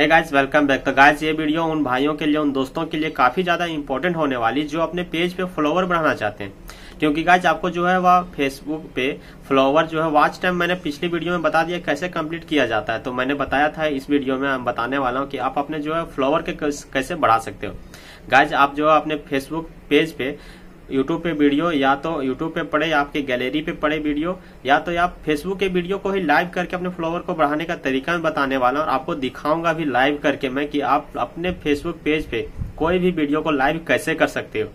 ए guys welcome back तो guys ये video उन भाइयों के लिए उन दोस्तों के लिए काफी ज्यादा इंपॉर्टेंट होने वाली जो अपने पेज पे फॉलोवर बढ़ाना चाहते हैं क्योंकि गाइज आपको जो है वह फेसबुक पे फॉलोवर जो है वॉच टाइम मैंने पिछली वीडियो में बता दिया कैसे कंप्लीट किया जाता है तो मैंने बताया था इस वीडियो में हम बताने वाला हूँ कि आप अपने जो है फ्लावर के कैसे बढ़ा सकते हो गाइज आप जो है अपने फेसबुक पेज पे यूट्यूब पे वीडियो या तो यूट्यूब पे पड़े या आपके गैलरी पे पड़े वीडियो या तो आप फेसबुक के वीडियो को ही लाइव करके अपने फॉलोवर को बढ़ाने का तरीका मैं बताने वाला हूँ आपको दिखाऊंगा भी लाइव करके मैं कि आप अपने फेसबुक पेज पे कोई भी वीडियो को लाइव कैसे कर सकते हो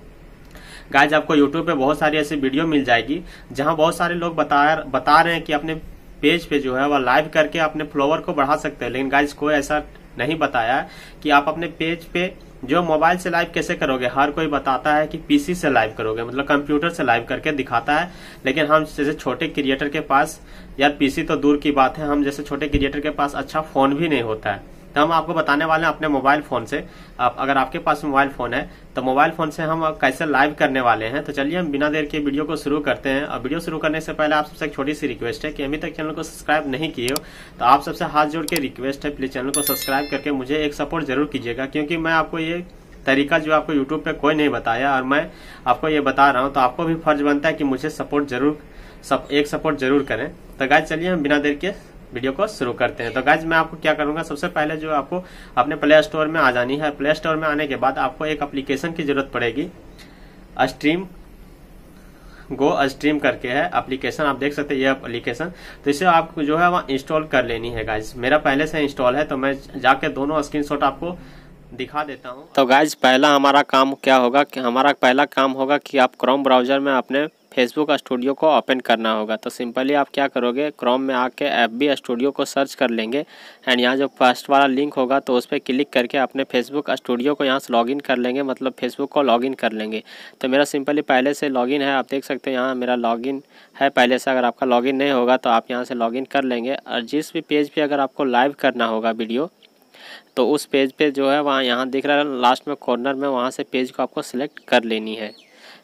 गाइज आपको यूट्यूब पे बहुत सारी ऐसी वीडियो मिल जाएगी जहाँ बहुत सारे लोग बता बता रहे हैं कि अपने पेज पे जो है वह लाइव करके अपने फॉलोवर को बढ़ा सकते हैं लेकिन गाइज कोई ऐसा नहीं बताया कि आप अपने पेज पे जो मोबाइल से लाइव कैसे करोगे हर कोई बताता है कि पीसी से लाइव करोगे मतलब कंप्यूटर से लाइव करके दिखाता है लेकिन हम जैसे छोटे क्रिएटर के पास यार पीसी तो दूर की बात है हम जैसे छोटे क्रिएटर के पास अच्छा फोन भी नहीं होता है तो हम आपको बताने वाले हैं अपने मोबाइल फोन से आप अगर आपके पास मोबाइल फोन है तो मोबाइल फोन से हम कैसे लाइव करने वाले हैं तो चलिए हम बिना देर के वीडियो को शुरू करते हैं और वीडियो शुरू करने से पहले आप सबसे एक छोटी सी रिक्वेस्ट है कि अभी तक चैनल को सब्सक्राइब नहीं किए हो तो आप सबसे हाथ जोड़ के रिक्वेस्ट है प्लीज चैनल को सब्सक्राइब करके मुझे एक सपोर्ट जरूर कीजिएगा क्योंकि मैं आपको ये तरीका जो आपको यूट्यूब पे कोई नहीं बताया और मैं आपको ये बता रहा हूँ तो आपको भी फर्ज बनता है कि मुझे सपोर्ट जरूर एक सपोर्ट जरूर करें तो गाय चलिए हम बिना देर के वीडियो को शुरू करते हैं तो गाइज मैं आपको क्या करूंगा सबसे पहले जो आपको अपने प्ले स्टोर में आ जानी है प्ले स्टोर में आने के बाद आपको एक अप्लीकेशन की जरूरत पड़ेगी अस्ट्रीम गो अस्ट्रीम करके है एप्लीकेशन आप देख सकते हैं ये एप्लीकेशन तो इसे आपको जो है वहाँ इंस्टॉल कर लेनी है गाइज मेरा पहले से इंस्टॉल है तो मैं जाके दोनों स्क्रीनशॉट आपको दिखा देता हूँ तो गाइज पहला हमारा काम क्या होगा कि हमारा पहला काम होगा कि आप क्रोम ब्राउजर में अपने फेसबुक स्टूडियो को ओपन करना होगा तो सिंपली आप क्या करोगे क्रोम में आके एफ बी स्टूडियो को सर्च कर लेंगे एंड यहाँ जो फर्स्ट वाला लिंक होगा तो उस पर क्लिक करके अपने फेसबुक स्टूडियो को यहाँ से लॉगिन कर लेंगे मतलब फेसबुक को लॉगिन कर लेंगे तो मेरा सिंपली पहले से लॉगिन है आप देख सकते हैं यहाँ मेरा लॉगिन है पहले से अगर आपका लॉगिन नहीं होगा तो आप यहाँ से लॉगिन कर लेंगे और जिस भी पेज पर अगर आपको लाइव करना होगा वीडियो तो उस पेज पे जो है वहाँ यहाँ दिख रहा है लास्ट में कॉर्नर में वहाँ से पेज को आपको सिलेक्ट कर लेनी है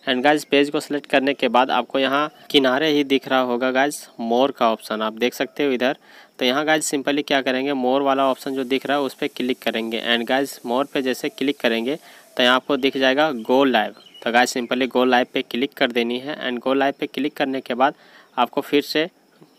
एंड गाइज पेज को सिलेक्ट करने के बाद आपको यहाँ किनारे ही दिख रहा होगा गाइज मोर का ऑप्शन आप देख सकते हो इधर तो यहाँ गाइज सिंपली क्या करेंगे मोर वाला ऑप्शन जो दिख रहा है उस पर क्लिक करेंगे एंड गाइज मोर पे जैसे क्लिक करेंगे तो यहाँ आपको दिख जाएगा गो लाइव तो गाइज सिंपली गो लाइव पे क्लिक कर देनी है एंड गो लाइव पे क्लिक करने के बाद आपको फिर से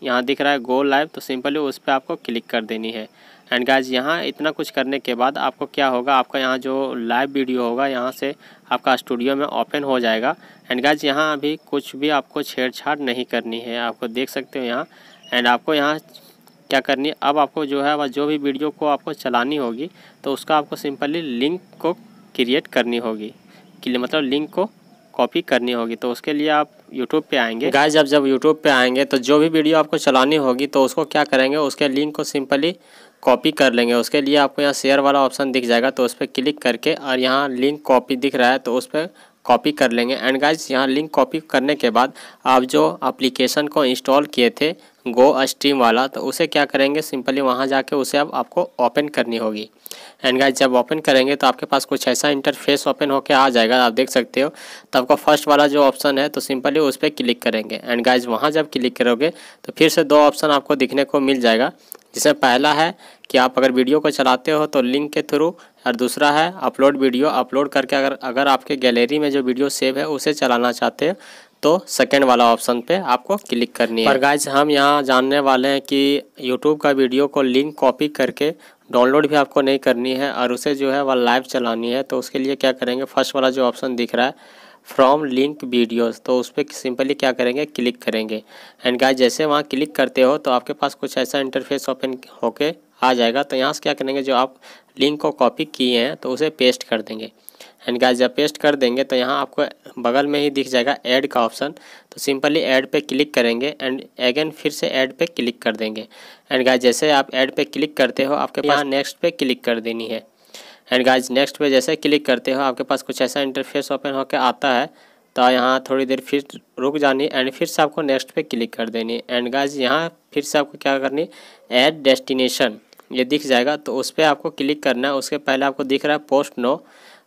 यहाँ दिख रहा है गो लाइव तो सिंपली उस पर आपको क्लिक कर देनी है एंड गाइज यहाँ इतना कुछ करने के बाद आपको क्या होगा आपका यहाँ जो लाइव वीडियो होगा यहाँ से आपका स्टूडियो में ओपन हो जाएगा एंड गाइज यहाँ अभी कुछ भी आपको छेड़छाड़ नहीं करनी है आपको देख सकते हो यहाँ एंड आपको यहाँ क्या करनी है अब आपको जो है जो भी वीडियो को आपको चलानी होगी तो उसका आपको सिंपली लिंक को क्रिएट करनी होगी मतलब लिंक को कॉपी करनी होगी तो उसके लिए आप यूट्यूब पे आएंगे गाइज अब जब यूट्यूब पे आएंगे तो जो भी वीडियो आपको चलानी होगी तो उसको क्या करेंगे उसके लिंक को सिंपली कॉपी कर लेंगे उसके लिए आपको यहाँ शेयर वाला ऑप्शन दिख जाएगा तो उस पर क्लिक करके और यहाँ लिंक कॉपी दिख रहा है तो उस पर कॉपी कर लेंगे एंड गाइस यहाँ लिंक कॉपी करने के बाद आप जो एप्लीकेशन को इंस्टॉल किए थे गो स्ट्रीम वाला तो उसे क्या करेंगे सिंपली वहाँ जाके उसे अब आपको ओपन करनी होगी एंड गाइस जब ओपन करेंगे तो आपके पास कुछ ऐसा इंटरफेस ओपन होके आ जाएगा आप देख सकते हो तो आपका फर्स्ट वाला जो ऑप्शन है तो सिंपली उस पर क्लिक करेंगे एंड गाइज वहाँ जब क्लिक करोगे तो फिर से दो ऑप्शन आपको दिखने को मिल जाएगा जिसमें पहला है कि आप अगर वीडियो को चलाते हो तो लिंक के थ्रू और दूसरा है अपलोड वीडियो अपलोड करके अगर अगर आपके गैलरी में जो वीडियो सेव है उसे चलाना चाहते हैं तो सेकेंड वाला ऑप्शन पे आपको क्लिक करनी है पर गाइज हम यहाँ जानने वाले हैं कि यूट्यूब का वीडियो को लिंक कॉपी करके डाउनलोड भी आपको नहीं करनी है और उसे जो है वह लाइव चलानी है तो उसके लिए क्या करेंगे फर्स्ट वाला जो ऑप्शन दिख रहा है फ्रॉम लिंक वीडियोस तो उस पर सिंपली क्या करेंगे क्लिक करेंगे एंड गाइस जैसे वहाँ क्लिक करते हो तो आपके पास कुछ ऐसा इंटरफेस ओपन होके आ जाएगा तो यहाँ से क्या करेंगे जो आप लिंक को कॉपी किए हैं तो उसे पेस्ट कर देंगे एंड गाइस जब पेस्ट कर देंगे तो यहाँ आपको बगल में ही दिख जाएगा ऐड का ऑप्शन तो सिंपली ऐड पे क्लिक करेंगे एंड अगेन फिर से ऐड पे क्लिक कर देंगे एंड गाइस जैसे आप ऐड पे क्लिक करते हो आपके पास नेक्स्ट पे क्लिक कर देनी है एंड गाइज नेक्स्ट पे जैसे क्लिक करते हो आपके पास कुछ ऐसा इंटरफेस ओपन होकर आता है तो यहाँ थोड़ी देर फिर रुक जानी एंड फिर से आपको नेक्स्ट पे क्लिक कर देनी एंड गाइज यहाँ फिर से आपको क्या करनी एड डेस्टिनेशन ये दिख जाएगा तो उस पर आपको क्लिक करना है उसके पहले आपको दिख रहा है पोस्ट नो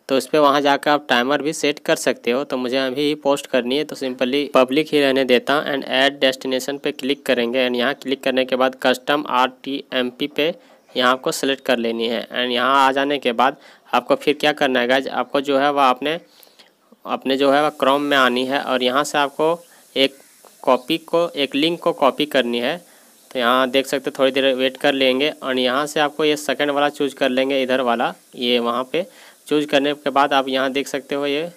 तो उस पर वहाँ जाकर आप टाइमर भी सेट कर सकते हो तो मुझे अभी ही पोस्ट करनी है तो सिंपली पब्लिक ही रहने देता हूँ एंड ऐड डेस्टिनेशन पे क्लिक करेंगे एंड यहाँ क्लिक करने के बाद custom R T M P पे यहाँ आपको सेलेक्ट कर लेनी है एंड यहाँ आ जाने के बाद आपको फिर क्या करना है गाइज आपको जो है वह आपने अपने जो है वह क्रोम में आनी है और यहाँ से आपको एक कॉपी को एक लिंक को कॉपी करनी है तो यहाँ देख सकते थोड़ी देर वेट कर लेंगे और यहाँ से आपको ये सेकंड वाला चूज कर लेंगे इधर वाला ये वहाँ पे चूज करने के बाद आप यहाँ देख सकते हो ये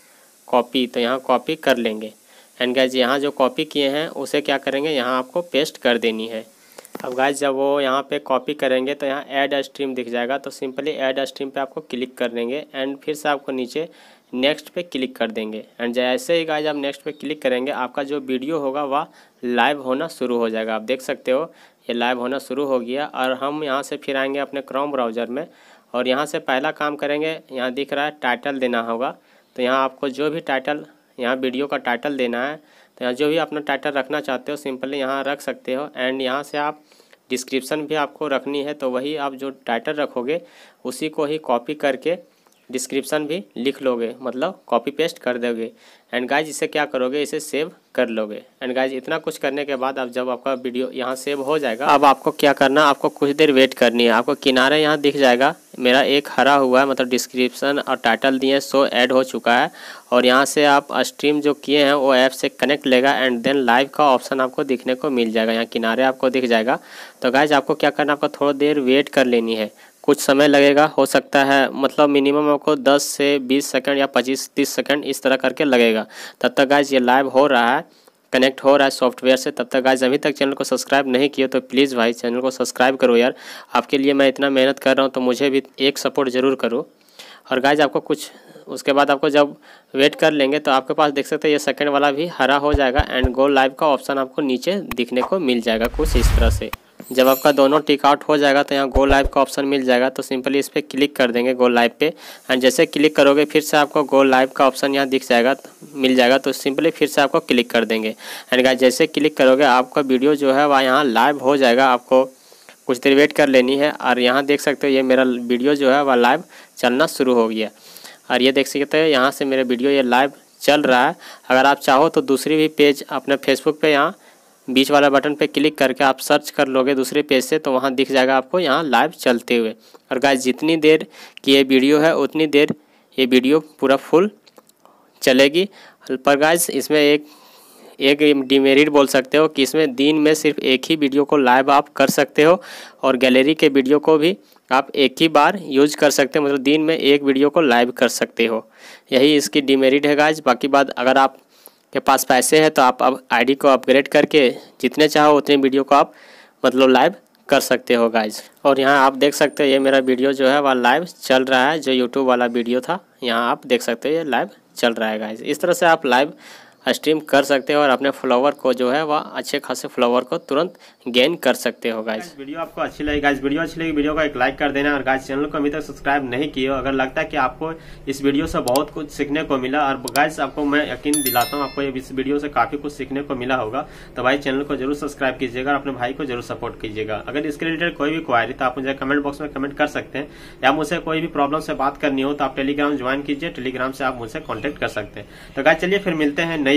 कॉपी तो यहाँ कॉपी कर लेंगे एंड गैज यहाँ जो कॉपी किए हैं उसे क्या करेंगे यहाँ आपको पेस्ट कर देनी है अब गाइस जब वो यहाँ पे कॉपी करेंगे तो यहाँ ऐड स्ट्रीम दिख जाएगा तो सिंपली ऐड स्ट्रीम पे आपको क्लिक कर देंगे एंड फिर से आपको नीचे नेक्स्ट पे क्लिक कर देंगे एंड जैसे ही गाइज आप नेक्स्ट पे क्लिक करेंगे आपका जो वीडियो होगा वह लाइव होना शुरू हो जाएगा आप देख सकते हो ये लाइव होना शुरू हो गया और हम यहाँ से फिर आएँगे अपने क्रोम ब्राउज़र में और यहाँ से पहला काम करेंगे यहाँ दिख रहा है टाइटल देना होगा तो यहाँ आपको जो भी टाइटल यहाँ वीडियो का टाइटल देना है तो जो भी अपना टाइटल रखना चाहते हो सिंपली यहाँ रख सकते हो एंड यहाँ से आप डिस्क्रिप्शन भी आपको रखनी है तो वही आप जो टाइटल रखोगे उसी को ही कॉपी करके डिस्क्रिप्शन भी लिख लोगे मतलब कॉपी पेस्ट कर दोगे एंड गाइज इसे क्या करोगे इसे सेव कर लोगे एंड गाइज इतना कुछ करने के बाद अब जब आपका वीडियो यहाँ सेव हो जाएगा अब आपको क्या करना आपको कुछ देर वेट करनी है आपको किनारे यहाँ दिख जाएगा मेरा एक हरा हुआ है मतलब डिस्क्रिप्शन और टाइटल दिए सो ऐड हो चुका है और यहाँ से आप स्ट्रीम जो किए हैं वो ऐप से कनेक्ट लेगा एंड देन लाइव का ऑप्शन आपको दिखने को मिल जाएगा यहाँ किनारे आपको दिख जाएगा तो गाइज आपको क्या करना आपको थोड़ा देर वेट कर लेनी है कुछ समय लगेगा हो सकता है मतलब मिनिमम आपको 10 से 20 सेकंड या 25 30 सेकंड इस तरह करके लगेगा तब तक गाइज ये लाइव हो रहा है कनेक्ट हो रहा है सॉफ्टवेयर से तब तक गाइज अभी तक चैनल को सब्सक्राइब नहीं किया तो प्लीज़ भाई चैनल को सब्सक्राइब करो यार आपके लिए मैं इतना मेहनत कर रहा हूँ तो मुझे भी एक सपोर्ट ज़रूर करो और गाइज आपको कुछ उसके बाद आपको जब वेट कर लेंगे तो आपके पास देख सकते हैं ये सेकंड वाला भी हरा हो जाएगा एंड गो लाइव का ऑप्शन आपको नीचे दिखने को मिल जाएगा कुछ इस तरह से जब आपका दोनों टिक आउट हो जाएगा तो यहाँ गो लाइव का ऑप्शन मिल जाएगा तो सिंपली इस पर क्लिक कर देंगे गो लाइव पे एंड जैसे क्लिक करोगे फिर से आपको गो लाइव का ऑप्शन यहाँ दिख जाएगा मिल जाएगा तो सिंपली फिर से आपको क्लिक कर देंगे एंड गाइस जैसे क्लिक करोगे आपका वीडियो जो है वह यहाँ लाइव हो जाएगा आपको कुछ देर वेट कर लेनी है और यहाँ देख सकते हो ये मेरा वीडियो जो है वह लाइव चलना शुरू हो गया और ये देख सकते हो यहाँ से मेरा वीडियो ये लाइव चल रहा है अगर आप चाहो तो दूसरी भी पेज अपने फेसबुक पे यहाँ बीच वाला बटन पे क्लिक करके आप सर्च कर लोगे दूसरे पेज से तो वहाँ दिख जाएगा आपको यहाँ लाइव चलते हुए और गाय जितनी देर की ये वीडियो है उतनी देर ये वीडियो पूरा फुल चलेगी पर गाइज इसमें एक एक डिमेरिट बोल सकते हो कि इसमें दिन में सिर्फ एक ही वीडियो को लाइव आप कर सकते हो और गैलरी के वीडियो को भी आप एक ही बार यूज कर सकते हो मतलब दिन में एक वीडियो को लाइव कर सकते हो यही इसकी डिमेरिट है गाइज बाकी बात अगर आप के पास पैसे हैं तो आप अब आईडी को अपग्रेड करके जितने चाहो उतने वीडियो को आप मतलब लाइव कर सकते हो गाइज और यहाँ आप देख सकते हो ये मेरा वीडियो जो है वह लाइव चल रहा है जो यूट्यूब वाला वीडियो था यहाँ आप देख सकते हो ये लाइव चल रहा है गाइज इस तरह से आप लाइव स्ट्रीम कर सकते हो और अपने फ्लावर को जो है वह अच्छे खासे फ्लावर को तुरंत गेन कर सकते हो गाइज वीडियो आपको अच्छी लगी गाइज वीडियो अच्छी लगी वीडियो को एक लाइक कर देना और गाइज चैनल को अभी तक सब्सक्राइब नहीं किए अगर लगता है कि आपको इस वीडियो से बहुत कुछ सीखने को मिला और गाइज आपको मैं यकीन दिलाता हूँ आपको इस वीडियो से काफी कुछ सीखने को मिला होगा तो भाई चैनल को जरूर सब्सक्राइब कीजिएगा और अपने भाई को जरूर सपोर्ट कीजिएगा अगर इसके रिलेटेड कोई भी क्वारी तो आप मुझे कमेंट बॉक्स में कमेंट कर सकते हैं या मुझसे कोई भी प्रॉब्लम से बात करनी हो तो आप टेलीग्राम ज्वाइन कीजिए टेलीग्राम से आप मुझसे कॉन्टेक्ट कर सकते हैं तो गाय चलिए फिर मिलते हैं नई